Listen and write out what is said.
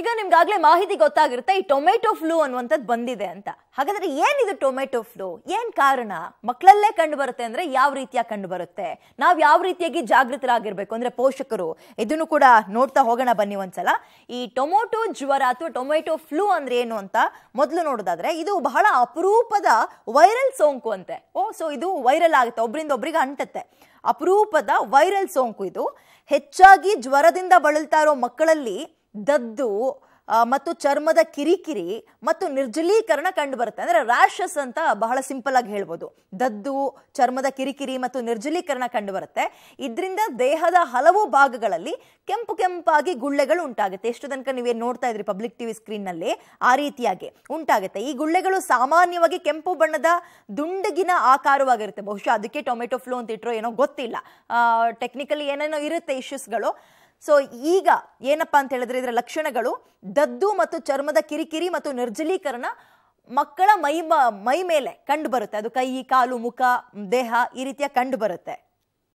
ಈಗ ನಿಮ್ಗಾಗಲೇ ಮಾಹಿತಿ ಗೊತ್ತಾಗಿರುತ್ತೆ ಈ ಟೊಮೆಟೊ ಫ್ಲೂ ಅನ್ನುವಂಥದ್ದು ಬಂದಿದೆ ಅಂತ ಹಾಗಾದ್ರೆ ಏನಿದು ಟೊಮೆಟೊ ಫ್ಲೂ ಏನು ಕಾರಣ ಮಕ್ಕಳಲ್ಲೇ ಕಂಡು ಬರುತ್ತೆ ಅಂದರೆ ಯಾವ ರೀತಿಯಾಗಿ ಕಂಡು ಬರುತ್ತೆ ನಾವು ಯಾವ ರೀತಿಯಾಗಿ ಜಾಗೃತರಾಗಿರ್ಬೇಕು ಅಂದರೆ ಪೋಷಕರು ಇದನ್ನು ಕೂಡ ನೋಡ್ತಾ ಹೋಗೋಣ ಬನ್ನಿ ಒಂದ್ಸಲ ಈ ಟೊಮೆಟೊ ಜ್ವರ ಅಥವಾ ಟೊಮೆಟೊ ಫ್ಲೂ ಅಂದ್ರೆ ಏನು ಅಂತ ಮೊದಲು ನೋಡೋದಾದ್ರೆ ಇದು ಬಹಳ ಅಪರೂಪದ ವೈರಲ್ ಸೋಂಕು ಅಂತೆ ಓ ಸೊ ಇದು ವೈರಲ್ ಆಗುತ್ತೆ ಒಬ್ಬರಿಂದ ಒಬ್ರಿಗೆ ಅಂಟತ್ತೆ ಅಪರೂಪದ ವೈರಲ್ ಸೋಂಕು ಇದು ಹೆಚ್ಚಾಗಿ ಜ್ವರದಿಂದ ಬಳಲ್ತಾ ಇರೋ ಮಕ್ಕಳಲ್ಲಿ ದದ್ದು ಮತ್ತು ಚರ್ಮದ ಕಿರಿಕಿರಿ ಮತ್ತು ನಿರ್ಜಲೀಕರಣ ಕಂಡುಬರುತ್ತೆ ಅಂದರೆ ರ್ಯಾಷಸ್ ಅಂತ ಬಹಳ ಸಿಂಪಲ್ ಆಗಿ ಹೇಳ್ಬೋದು ದದ್ದು ಚರ್ಮದ ಕಿರಿಕಿರಿ ಮತ್ತು ನಿರ್ಜಲೀಕರಣ ಕಂಡುಬರುತ್ತೆ ಇದರಿಂದ ದೇಹದ ಹಲವು ಭಾಗಗಳಲ್ಲಿ ಕೆಂಪು ಕೆಂಪಾಗಿ ಗುಳ್ಳೆಗಳು ಉಂಟಾಗುತ್ತೆ ಎಷ್ಟು ತನಕ ನೀವೇನು ನೋಡ್ತಾ ಇದ್ರಿ ಪಬ್ಲಿಕ್ ಟಿವಿ ಸ್ಕ್ರೀನ್ನಲ್ಲಿ ಆ ರೀತಿಯಾಗಿ ಉಂಟಾಗುತ್ತೆ ಈ ಗುಳ್ಳೆಗಳು ಸಾಮಾನ್ಯವಾಗಿ ಕೆಂಪು ಬಣ್ಣದ ದುಂಡಗಿನ ಆಕಾರವಾಗಿರುತ್ತೆ ಬಹುಶಃ ಅದಕ್ಕೆ ಟೊಮೆಟೊ ಫ್ಲೋ ಅಂತ ಇಟ್ಟರೋ ಏನೋ ಗೊತ್ತಿಲ್ಲ ಟೆಕ್ನಿಕಲಿ ಏನೇನೋ ಇರುತ್ತೆ ಇಶ್ಯೂಸ್ಗಳು ಸೊ ಈಗ ಏನಪ್ಪ ಅಂತ ಹೇಳಿದ್ರೆ ಇದರ ಲಕ್ಷಣಗಳು ದದ್ದು ಮತ್ತು ಚರ್ಮದ ಕಿರಿಕಿರಿ ಮತ್ತು ನಿರ್ಜಲೀಕರಣ ಮಕ್ಕಳ ಮೈ ಮೈ ಮೇಲೆ ಕಂಡು ಬರುತ್ತೆ ಅದು ಕೈ ಕಾಲು ಮುಖ ದೇಹ ಈ ರೀತಿಯ ಕಂಡು ಬರುತ್ತೆ